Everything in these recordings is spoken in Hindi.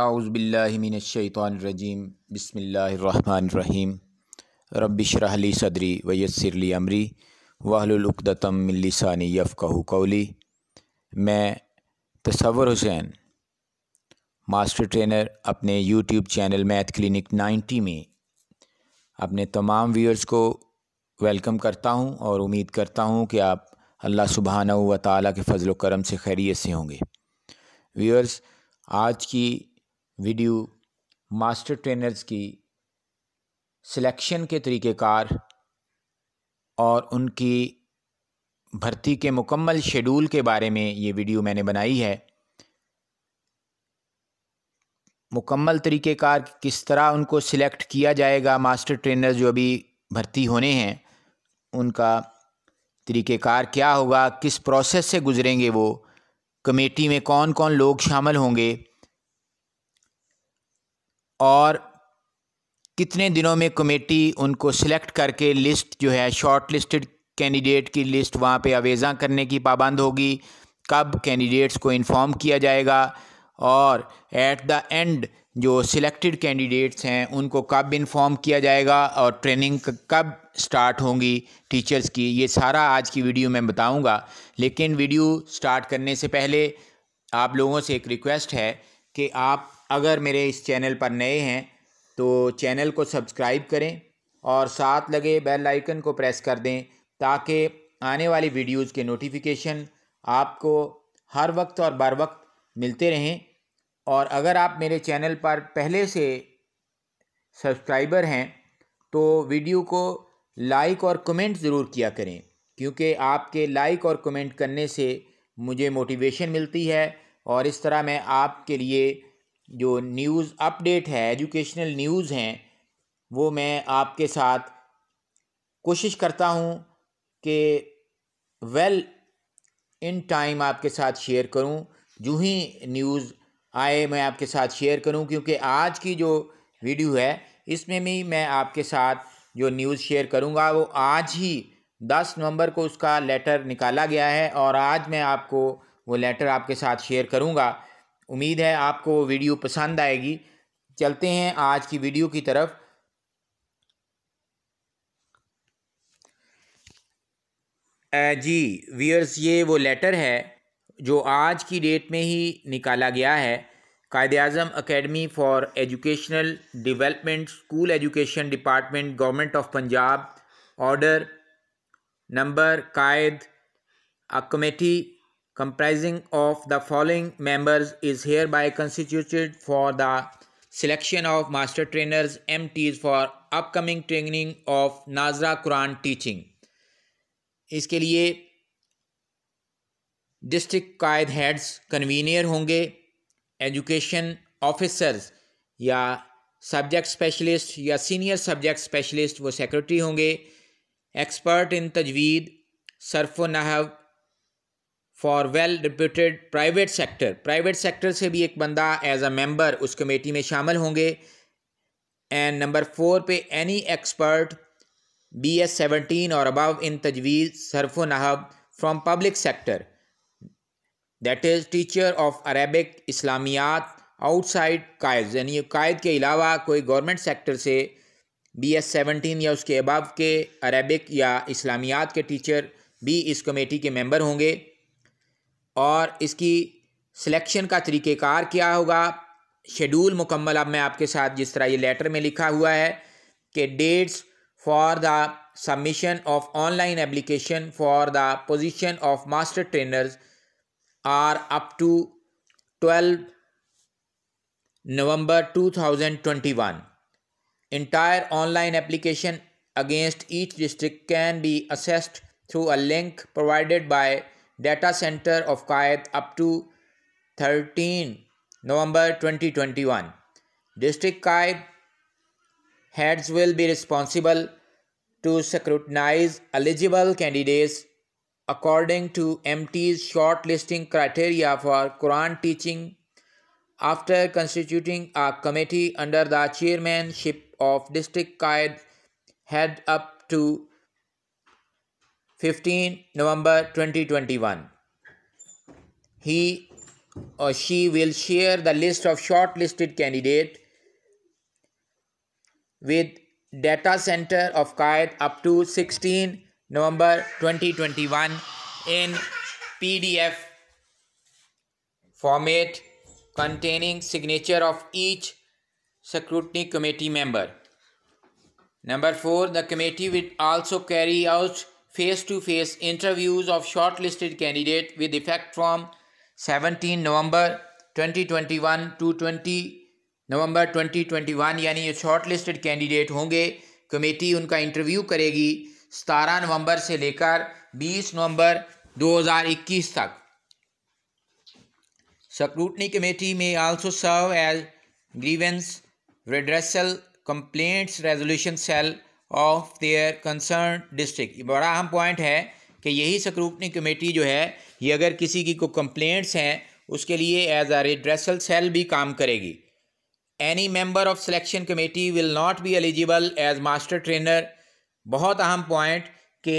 आउज़बिल्लिमिनशैतरजीम बसमीम रबिशरली सदरी वयसरली अमरी वाहलुलदतम मिलसानी यफ़ू कौली मैं तसवर हुसैन मास्टर ट्रेनर अपने यूट्यूब चैनल मैथ क्लिनिक 90 में अपने तमाम व्यूअर्स को वेलकम करता हूं और उम्मीद करता हूं कि आप अल्लाह सुबहाना व ताली के फजल करम से खैरियत से होंगे व्यूअर्स आज की वीडियो मास्टर ट्रेनर्स की सिलेक्शन के तरीक़ेकार और उनकी भर्ती के मुकम्मल शेड्यूल के बारे में ये वीडियो मैंने बनाई है मुकम्मल तरीक़ेकार किस तरह उनको सिलेक्ट किया जाएगा मास्टर ट्रेनर जो अभी भर्ती होने हैं उनका तरीक़ेकार क्या होगा किस प्रोसेस से गुज़रेंगे वो कमेटी में कौन कौन लोग शामिल होंगे और कितने दिनों में कमेटी उनको सिलेक्ट करके लिस्ट जो है शॉर्ट लिस्टेड कैंडिडेट की लिस्ट वहाँ पे आवेज़ा करने की पाबंद होगी कब कैंडिडेट्स को इन्फॉर्म किया जाएगा और एट द एंड जो सिलेक्टेड कैंडिडेट्स हैं उनको कब इन्फॉर्म किया जाएगा और ट्रेनिंग कब स्टार्ट होंगी टीचर्स की ये सारा आज की वीडियो मैं बताऊंगा लेकिन वीडियो स्टार्ट करने से पहले आप लोगों से एक रिक्वेस्ट है कि आप अगर मेरे इस चैनल पर नए हैं तो चैनल को सब्सक्राइब करें और साथ लगे बेल आइकन को प्रेस कर दें ताकि आने वाली वीडियोस के नोटिफिकेशन आपको हर वक्त और बर वक्त मिलते रहें और अगर आप मेरे चैनल पर पहले से सब्सक्राइबर हैं तो वीडियो को लाइक और कमेंट ज़रूर किया करें क्योंकि आपके लाइक और कमेंट करने से मुझे मोटिवेशन मिलती है और इस तरह मैं आपके लिए जो न्यूज़ अपडेट है एजुकेशनल न्यूज़ हैं वो मैं आपके साथ कोशिश करता हूँ कि वेल इन टाइम आपके साथ शेयर करूँ जो ही न्यूज़ आए मैं आपके साथ शेयर करूँ क्योंकि आज की जो वीडियो है इसमें भी मैं आपके साथ जो न्यूज़ शेयर करूँगा वो आज ही 10 नवंबर को उसका लेटर निकाला गया है और आज मैं आपको वो लेटर आपके साथ शेयर करूँगा उम्मीद है आपको वीडियो पसंद आएगी चलते हैं आज की वीडियो की तरफ जी वीयर्स ये वो लेटर है जो आज की डेट में ही निकाला गया है Quaid Azam academy for educational development school education department government of Punjab order number Quaid committee comprising of the following members is hereby constituted for the selection of master trainers MTs for upcoming training of Nazra Quran teaching iske liye district qaid heads convener honge education officers ya subject specialist ya senior subject specialist wo secretary honge expert in tajweed sarf o nahw for well reputed private sector private sector से भी एक बंदा एज अ मेंबर उस कमेटी में शामिल होंगे एंड नंबर फोर पे any expert B S seventeen और अबव इन तजवीज़ सरफ नहब from public sector that is teacher of Arabic इस्लामियात आउटसाइड कायद यानी कायद के अलावा कोई गवर्नमेंट सेक्टर से बी एस सेवनटीन या उसके अबव के अरेबिक या इस्लामियात के टीचर भी इस कमेटी के मेम्बर होंगे और इसकी सिलेक्शन का तरीक़ेकार क्या होगा शेड्यूल मुकम्मल अब मैं आपके साथ जिस तरह ये लेटर में लिखा हुआ है कि dates for the submission of online application for the position of master trainers are up to twelve November 2021 entire online application against each district can be accessed through a link provided by data center of Kayat up to 13 November 2021. District Kayat heads will be responsible to scrutinize eligible candidates according to MT's shortlisting criteria for Quran teaching after constituting a committee under the chairmanship of district Qaid head up to 15 November 2021. He or she will share the list of shortlisted candidate with data center of CAID up to 16 November 2021 in PDF format containing signature of each scrutiny committee member. Number 4. The committee will also carry out face-to-face interviews of shortlisted candidate with effect from 17 november 2021 to 20 november 2021 yani ये शॉर्टलिस्टेड कैंडिडेट होंगे कमेटी उनका इंटरव्यू करेगी 17 november se lekar 20 november 2021 tak scrutiny committee may also serve as grievance redressal complaints resolution cell of their concern district बड़ा अहम पॉइंट है कि यही सक्रूटनी कमेटी जो है ये अगर किसी की को कंप्लेंट्स हैं उसके लिए एज आ रिड्रेसल सेल भी काम करेगी any member of selection committee will not be eligible as master trainer बहुत अहम पॉइंट कि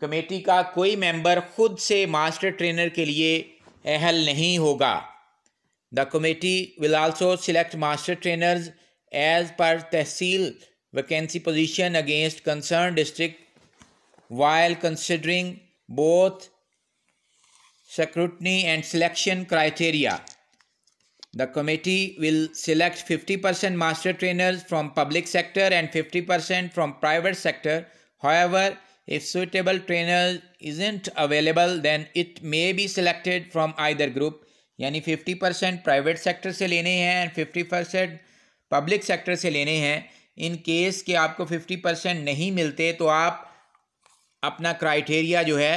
कमेटी का कोई मेंबर खुद से मास्टर ट्रेनर के लिए अहल नहीं होगा the committee will also select master trainers as per tehsil vacancy position against concerned district while considering both scrutiny and selection criteria. The committee will select 50% master trainers from public sector and 50% from private sector. However, if suitable trainer isn't available, then it may be selected from either group. यानी 50% percent private sector से लेने हैं and 50% percent public sector से लेने हैं इन केस के आपको फिफ्टी परसेंट नहीं मिलते तो आप अपना क्राइटेरिया जो है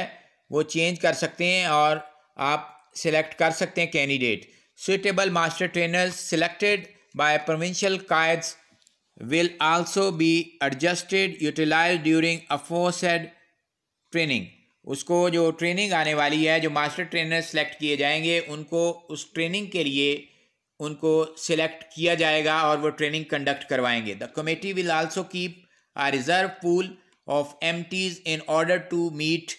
वो चेंज कर सकते हैं और आप सिलेक्ट कर सकते हैं candidate suitable master trainers selected by provincial Quaids will also be adjusted utilize during aforesaid training उसको जो ट्रेनिंग आने वाली है जो मास्टर ट्रेनर सेलेक्ट किए जाएंगे उनको उस ट्रेनिंग के लिए उनको सिलेक्ट किया जाएगा और वो ट्रेनिंग कंडक्ट करवाएंगे the committee will also keep a reserve pool of M in order to meet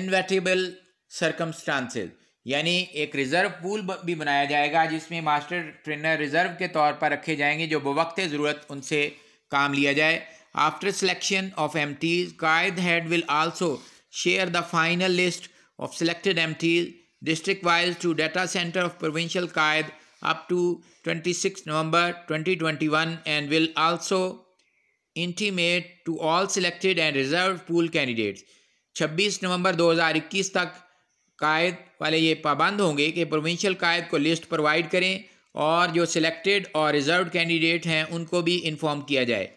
inevitable circumstances यानी एक रिज़र्व पूल भी बनाया जाएगा जिसमें मास्टर ट्रेनर रिज़र्व के तौर पर रखे जाएंगे जो बवक्त ज़रूरत उनसे काम लिया जाए after selection of M Ts Quaid head will also share the final list of selected M Ts district wise to data center of provincial Qaid up to 26 November 2021 and will also intimate to all selected and reserved pool candidates 26 november 2021 tak Quaid wale ye paband honge ki provincial Quaid ko list provide kare और जो सिलेक्टेड और रिजर्व कैंडिडेट हैं उनको भी इन्फॉर्म किया जाए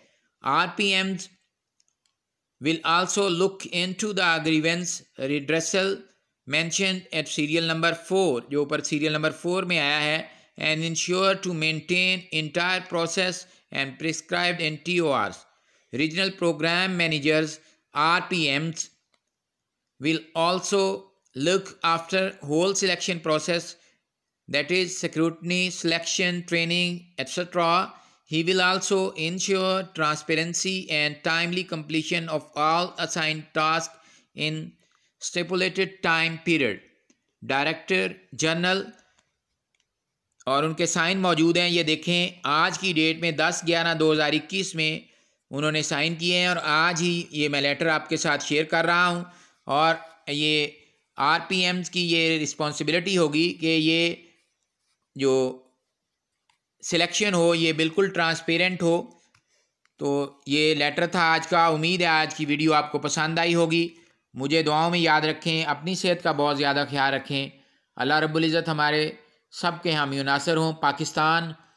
R P Ms will also look into the grievance redressal Mentioned at serial number 4 jo upar serial number 4 mein aaya hai and ensure to maintain entire process and prescribed NTORs. Regional Program Managers, RPMs, will also look after whole selection process, that is security, selection, training, etc. He will also ensure transparency and timely completion of all assigned tasks in stipulated time period director general और उनके साइन मौजूद हैं ये देखें आज की डेट में दस ग्यारह दो हज़ार इक्कीस में उन्होंने साइन किए हैं और आज ही ये मैं लेटर आपके साथ शेयर कर रहा हूँ और ये आर पी एम्स की ये रिस्पॉन्सिबिलिटी होगी कि ये जो सिलेक्शन हो ये बिल्कुल ट्रांसपेरेंट हो तो ये लेटर था आज का उम्मीद है आज की वीडियो आपको पसंद आई होगी मुझे दुआओं में याद रखें अपनी सेहत का बहुत ज़्यादा ख्याल रखें अल्लाह रब्बुल इज़्ज़त हमारे सब के हम मुनासर हों पाकिस्तान